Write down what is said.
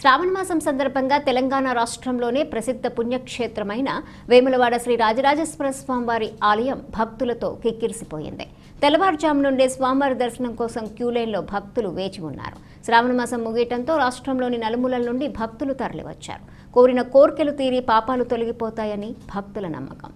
శ్రావణ మాసం సందర్భంగా తెలంగాణ రాష్ట్రంలోనే ప్రసిద్ధ పుణ్యక్షేత్రమైన వేములవాడ శ్రీ రాజరాజేశ్వర స్వామివారి ఆలయం భక్తులతో కిక్కిరిసిపోయింది తెల్లవారుజాము నుండే స్వామివారి దర్శనం కోసం క్యూలైన్లో భక్తులు వేచి ఉన్నారు శ్రావణ మాసం ముగియటంతో రాష్ట్రంలోని నలుమూలల నుండి భక్తులు తరలివచ్చారు కోరిన కోర్కెలు తీరి పాపాలు తొలగిపోతాయని భక్తుల నమ్మకం